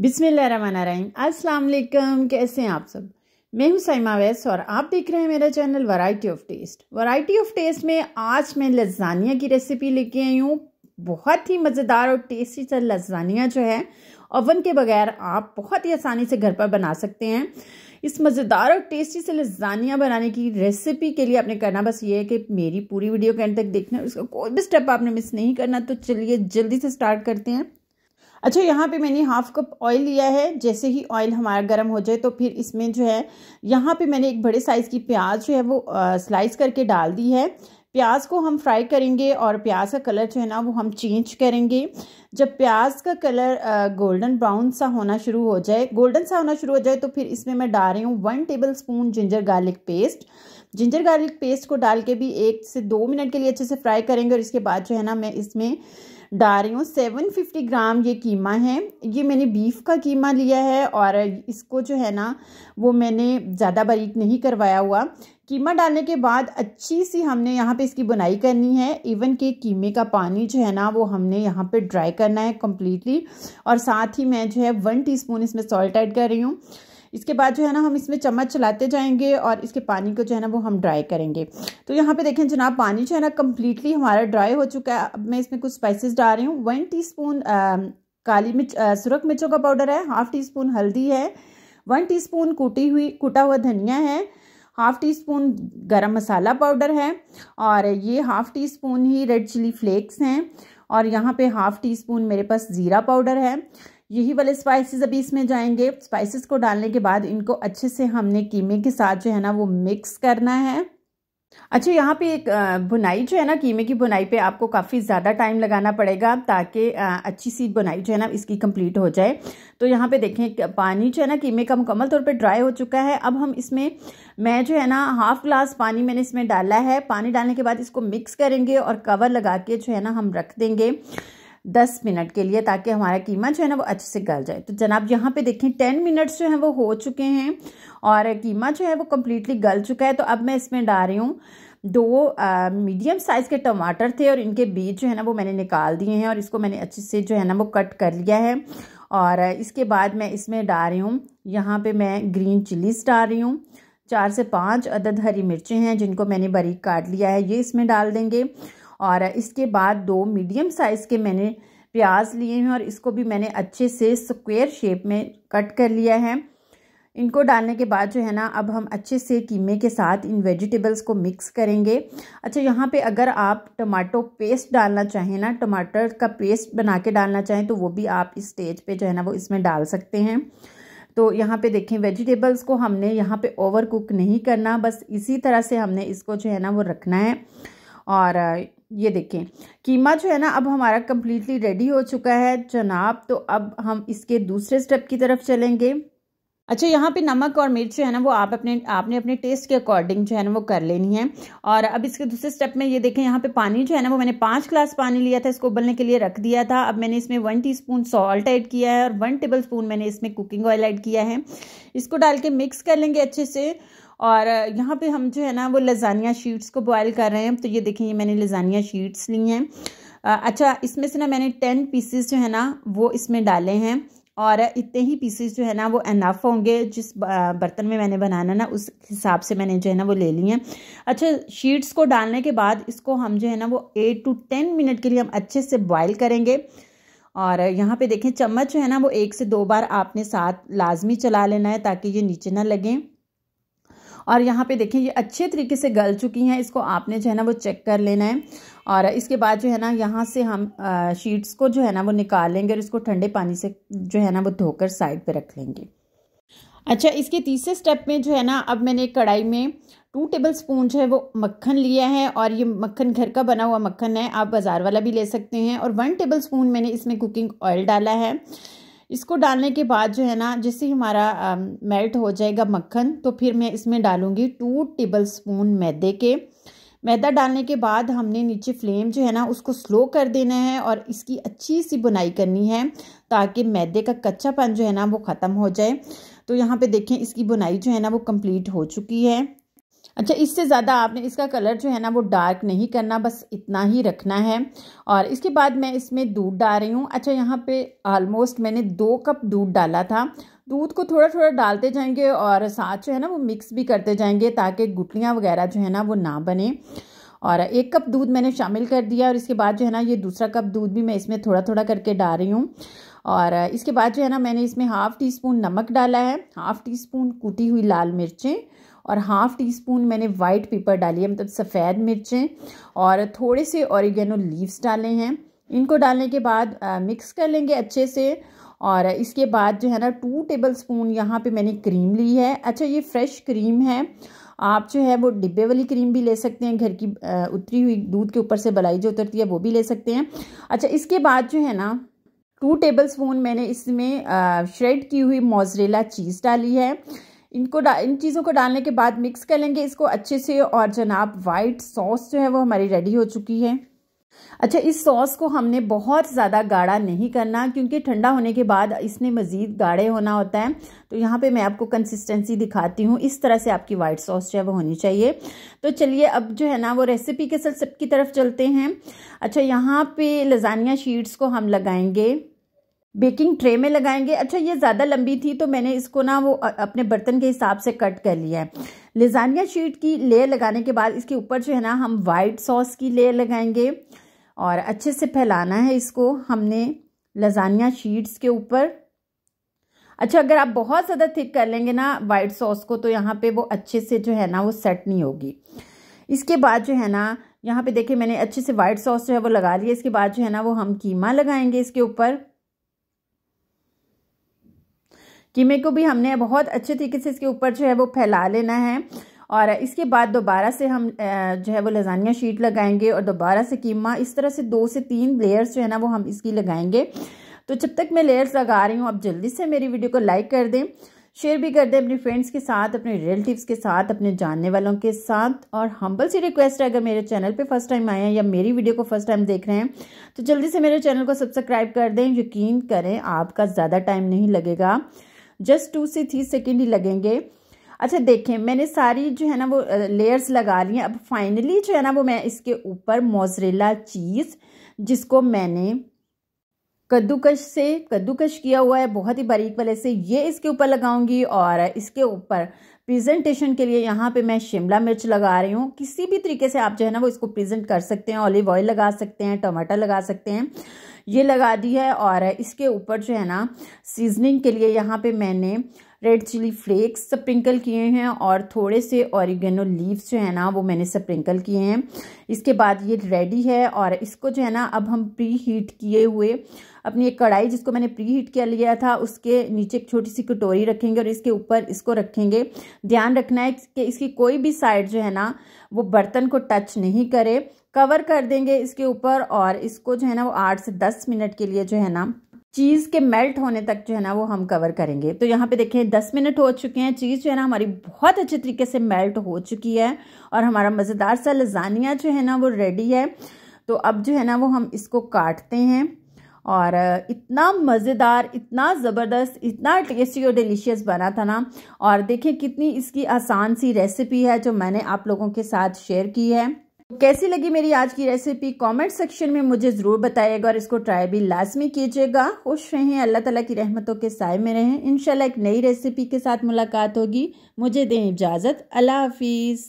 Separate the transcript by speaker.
Speaker 1: बिसमीम अस्सलाम कैसे हैं आप सब मैं हूं सैमा वैस और आप देख रहे हैं मेरा channel variety of taste variety of taste में आज मैं लजानिया की रेसिपी लेके आई हूँ बहुत ही मज़ेदार और टेस्टी सा लजानिया जो है ओवन के बगैर आप बहुत ही आसानी से घर पर बना सकते हैं इस मज़ेदार और टेस्टी से लजानिया बनाने की रेसिपी के लिए आपने करना बस ये है कि मेरी पूरी वीडियो के एंड तक देखना उसका कोई भी स्टेप आपने मिस नहीं करना तो चलिए जल्दी से स्टार्ट करते हैं अच्छा यहाँ पे मैंने हाफ कप ऑयल लिया है जैसे ही ऑयल हमारा गर्म हो जाए तो फिर इसमें जो है यहाँ पे मैंने एक बड़े साइज़ की प्याज जो है वो स्लाइस करके डाल दी है प्याज को हम फ्राई करेंगे और प्याज का कलर जो है ना वो हम चेंज करेंगे जब प्याज का कलर गोल्डन ब्राउन सा होना शुरू हो जाए गोल्डन सा होना शुरू हो जाए तो फिर इसमें मैं डाल रही हूँ one tablespoon ginger garlic paste ginger garlic paste को डाल के भी एक से दो मिनट के लिए अच्छे से फ्राई करेंगे और इसके बाद जो है ना मैं इसमें डाल रही हूँ सेवन फिफ्टी ग्राम ये कीमा है ये मैंने बीफ का कीमा लिया है और इसको जो है ना वो मैंने ज़्यादा बारीक नहीं करवाया हुआ कीमा डालने के बाद अच्छी सी हमने यहाँ पे इसकी बुनाई करनी है इवन के कीमे का पानी जो है ना वो हमने यहाँ पे ड्राई करना है कम्प्लीटली और साथ ही मैं जो है वन टी इसमें सॉल्ट ऐड कर रही हूँ इसके बाद जो है ना हम इसमें चम्मच चलाते जाएंगे और इसके पानी को जो है ना वो हम ड्राई करेंगे तो यहाँ पे देखें जनाब पानी जो है ना कम्प्लीटली हमारा ड्राई हो चुका है अब मैं इसमें कुछ स्पाइसेस डाल रही हूँ वन टी स्पून काली मिर्च सुरख मिर्चों का पाउडर है हाफ़ टी स्पून हल्दी है वन टी स्पून कूटी हुई कूटा हुआ धनिया है हाफ़ टी स्पून गरम मसाला पाउडर है और ये हाफ़ टी स्पून ही रेड चिली फ्लेक्स हैं और यहाँ पे हाफ़ टी स्पून मेरे पास ज़ीरा पाउडर है यही वाले स्पाइसेस अभी इसमें जाएंगे स्पाइसेस को डालने के बाद इनको अच्छे से हमने कीमे के साथ जो है ना वो मिक्स करना है अच्छा यहाँ पे एक बुनाई जो है ना कीमे की बुनाई पे आपको काफ़ी ज़्यादा टाइम लगाना पड़ेगा ताकि अच्छी सी बुनाई जो है ना इसकी कंप्लीट हो जाए तो यहाँ पे देखें पानी जो है ना कीमे का मुकम्मल तौर पे ड्राई हो चुका है अब हम इसमें मैं जो है ना हाफ़ ग्लास पानी मैंने इसमें डाला है पानी डालने के बाद इसको मिक्स करेंगे और कवर लगा के जो है ना हम रख देंगे दस मिनट के लिए ताकि हमारा कीमा जो है ना वो अच्छे से गल जाए तो जनाब यहाँ पे देखें टेन मिनट्स जो है वो हो चुके हैं और कीमा जो है वो कम्प्लीटली गल चुका है तो अब मैं इसमें डाल रही हूँ दो मीडियम साइज़ के टमाटर थे और इनके बीज जो है ना वो मैंने निकाल दिए हैं और इसको मैंने अच्छे से जो है ना वो कट कर लिया है और इसके बाद मैं इसमें डाल रही हूँ यहाँ पे मैं ग्रीन चिलीज डाल रही हूँ चार से पाँच अदद हरी मिर्चें हैं जिनको मैंने बारीक काट लिया है ये इसमें डाल देंगे और इसके बाद दो मीडियम साइज़ के मैंने प्याज लिए हैं और इसको भी मैंने अच्छे से स्क्वेयर शेप में कट कर लिया है इनको डालने के बाद जो है ना अब हम अच्छे से कीमे के साथ इन वेजिटेबल्स को मिक्स करेंगे अच्छा यहाँ पे अगर आप टमाटो पेस्ट डालना चाहें ना टमाटर का पेस्ट बना के डालना चाहें तो वो भी आप इस स्टेज पे जो है ना वो इसमें डाल सकते हैं तो यहाँ पे देखें वेजिटेबल्स को हमने यहाँ पे ओवर कुक नहीं करना बस इसी तरह से हमने इसको जो है ना वो रखना है और ये देखें कीमा जो है ना अब हमारा कम्प्लीटली रेडी हो चुका है जनाब तो अब हम इसके दूसरे स्टेप की तरफ चलेंगे अच्छा यहाँ पे नमक और मिर्च जो है ना वो आप अपने आपने अपने टेस्ट के अकॉर्डिंग जो है ना वो कर लेनी है और अब इसके दूसरे स्टेप में ये देखें यहाँ पे पानी जो है ना वो मैंने पाँच ग्लास पानी लिया था इसको उबलने के लिए रख दिया था अब मैंने इसमें वन टीस्पून सॉल्ट ऐड किया है और वन टेबल स्पून मैंने इसमें कुकिंग ऑयल ऐड किया है इसको डाल के मिक्स कर लेंगे अच्छे से और यहाँ पे हम जो है ना वो लजानिया शीट्स को बॉयल कर रहे हैं तो ये देखें ये मैंने लजानिया शीट्स ली हैं अच्छा इसमें से ना मैंने टेन पीसेस जो है ना वो इसमें डाले हैं और इतने ही पीसेस जो है ना वो एनाफ होंगे जिस बर्तन में मैंने बनाना ना उस हिसाब से मैंने जो है ना वो ले ली हैं अच्छा शीट्स को डालने के बाद इसको हम जो है ना वो एट टू टेन मिनट के लिए हम अच्छे से बॉयल करेंगे और यहाँ पे देखें चम्मच जो है ना वो एक से दो बार आपने साथ लाजमी चला लेना है ताकि ये नीचे ना लगें और यहाँ पे देखें ये अच्छे तरीके से गल चुकी हैं इसको आपने जो है ना वो चेक कर लेना है और इसके बाद जो है ना यहाँ से हम शीट्स को जो है ना वो निकाल लेंगे और इसको ठंडे पानी से जो है ना वो धोकर साइड पर रख लेंगे अच्छा इसके तीसरे स्टेप में जो है ना अब मैंने कढ़ाई में टू टेबल स्पून जो है वो मक्खन लिया है और ये मक्खन घर का बना हुआ मक्खन है आप बाज़ार वाला भी ले सकते हैं और वन टेबल स्पून मैंने इसमें कुकिंग ऑयल डाला है इसको डालने के बाद जो है ना जैसे हमारा मेल्ट हो जाएगा मक्खन तो फिर मैं इसमें डालूँगी टू टेबल स्पून मैदे के मैदा डालने के बाद हमने नीचे फ्लेम जो है ना उसको स्लो कर देना है और इसकी अच्छी सी बुनाई करनी है ताकि मैदे का कच्चापन जो है ना वो ख़त्म हो जाए तो यहाँ पे देखें इसकी बुनाई जो है ना वो कंप्लीट हो चुकी है अच्छा इससे ज़्यादा आपने इसका कलर जो है ना वो डार्क नहीं करना बस इतना ही रखना है और इसके बाद मैं इसमें दूध डाल रही हूँ अच्छा यहाँ पे आलमोस्ट मैंने दो कप दूध डाला था दूध को थोड़ा थोड़ा डालते जाएंगे और साथ जो है ना वो मिक्स भी करते जाएंगे ताकि गुटलियाँ वगैरह जो है ना वो ना बने और एक कप दूध मैंने शामिल कर दिया और इसके बाद जो है ना ये दूसरा कप दूध भी मैं इसमें थोड़ा थोड़ा करके डाल रही हूँ और इसके बाद जो है ना मैंने इसमें हाफ़ टी स्पून नमक डाला है हाफ़ टी स्पून कूटी हुई लाल मिर्चें और हाफ़ टी स्पून मैंने वाइट पेपर डाली है मतलब सफ़ेद मिर्चें और थोड़े से औरिगेनो लीव्स डाले हैं इनको डालने के बाद आ, मिक्स कर लेंगे अच्छे से और इसके बाद जो है ना टू टेबल स्पून यहाँ पर मैंने क्रीम ली है अच्छा ये फ्रेश क्रीम है आप जो है वो डिब्बे वाली क्रीम भी ले सकते हैं घर की उतरी हुई दूध के ऊपर से बलाई जो उतरती है वो भी ले सकते हैं अच्छा इसके बाद जो है ना टू टेबल स्पून मैंने इसमें श्रेड की हुई मोजरेला चीज़ डाली है इनको इन चीज़ों को डालने के बाद मिक्स कर लेंगे इसको अच्छे से और जनाब वाइट सॉस जो है वो हमारी रेडी हो चुकी है अच्छा इस सॉस को हमने बहुत ज़्यादा गाढ़ा नहीं करना क्योंकि ठंडा होने के बाद इसने मज़ीद गाढ़े होना होता है तो यहाँ पे मैं आपको कंसिस्टेंसी दिखाती हूँ इस तरह से आपकी वाइट सॉस जो है वो होनी चाहिए तो चलिए अब जो है ना वो रेसिपी के सिर्फ सबकी तरफ चलते हैं अच्छा यहाँ पे लजानिया शीट्स को हम लगाएंगे बेकिंग ट्रे में लगाएंगे अच्छा ये ज़्यादा लंबी थी तो मैंने इसको ना वो अपने बर्तन के हिसाब से कट कर लिया है लिजानिया शीट की लेयर लगाने के बाद इसके ऊपर जो है ना हम वाइट सॉस की लेयर लगाएंगे और अच्छे से फैलाना है इसको हमने लजानिया शीट्स के ऊपर अच्छा अगर आप बहुत ज़्यादा थिक कर लेंगे ना वाइट सॉस को तो यहाँ पे वो अच्छे से जो है ना वो सेट नहीं होगी इसके बाद जो है ना यहाँ पे देखिए मैंने अच्छे से वाइट सॉस जो है वो लगा लिया इसके बाद जो है ना वो हम कीमा लगाएंगे इसके ऊपर कीमे को भी हमने बहुत अच्छे तरीके से इसके ऊपर जो है वो फैला लेना है और इसके बाद दोबारा से हम जो है वो लजानिया शीट लगाएंगे और दोबारा से कीमा इस तरह से दो से तीन लेयर्स जो है ना वो हम इसकी लगाएंगे तो जब तक मैं लेयर्स लगा रही हूँ आप जल्दी से मेरी वीडियो को लाइक कर दें शेयर भी कर दें अपने फ्रेंड्स के साथ अपने रिलेटिव्स के साथ अपने जानने वालों के साथ और हम्बल सी रिक्वेस्ट है अगर मेरे चैनल पे फर्स्ट टाइम आए हैं या मेरी वीडियो को फर्स्ट टाइम देख रहे हैं तो जल्दी से मेरे चैनल को सब्सक्राइब कर दें यकीन करें आपका ज़्यादा टाइम नहीं लगेगा जस्ट टू से थ्री सेकेंड ही लगेंगे अच्छा देखें मैंने सारी जो है ना वो लेयर्स लगा ली हैं अब फाइनली जो है ना वो मैं इसके ऊपर मोजरेला चीज़ जिसको मैंने कद्दूकश से कद्दूकश किया हुआ है बहुत ही बारीक वाले से ये इसके ऊपर लगाऊंगी और इसके ऊपर प्रेजेंटेशन के लिए यहाँ पे मैं शिमला मिर्च लगा रही हूँ किसी भी तरीके से आप जो है ना वो इसको प्रेजेंट कर सकते हैं ऑलिव ऑयल लगा सकते हैं टमाटर लगा सकते हैं ये लगा दी है और इसके ऊपर जो है ना सीजनिंग के लिए यहाँ पे मैंने रेड चिली फ्लेक्स स्प्रिंकल किए हैं और थोड़े से ऑरिगेनो लीव्स जो है ना वो मैंने स्प्रिंकल किए हैं इसके बाद ये रेडी है और इसको जो है ना अब हम प्री हीट किए हुए अपनी एक कढ़ाई जिसको मैंने प्री हीट किया लिया था उसके नीचे एक छोटी सी कटोरी रखेंगे और इसके ऊपर इसको रखेंगे ध्यान रखना है कि इसकी कोई भी साइड जो है ना वो बर्तन को टच नहीं करे कवर कर देंगे इसके ऊपर और इसको जो है ना वो आठ से दस मिनट के लिए जो है ना चीज़ के मेल्ट होने तक जो है ना वो हम कवर करेंगे तो यहाँ पे देखें दस मिनट हो चुके हैं चीज़ जो है ना हमारी बहुत अच्छे तरीके से मेल्ट हो चुकी है और हमारा मज़ेदार सा लजानिया जो है ना वो रेडी है तो अब जो है ना वो हम इसको काटते हैं और इतना मज़ेदार इतना ज़बरदस्त इतना टेस्टी और डिलीशियस बना था ना और देखें कितनी इसकी आसान सी रेसिपी है जो मैंने आप लोगों के साथ शेयर की है कैसी लगी मेरी आज की रेसिपी कमेंट सेक्शन में मुझे ज़रूर बताइएगा और इसको ट्राई भी लाजमी कीजिएगा खुश रहें अल्लाह ताला की रहमतों के साय में रहें इनशाला एक नई रेसिपी के साथ मुलाकात होगी मुझे दें इजाज़त अल्लाह हाफिज़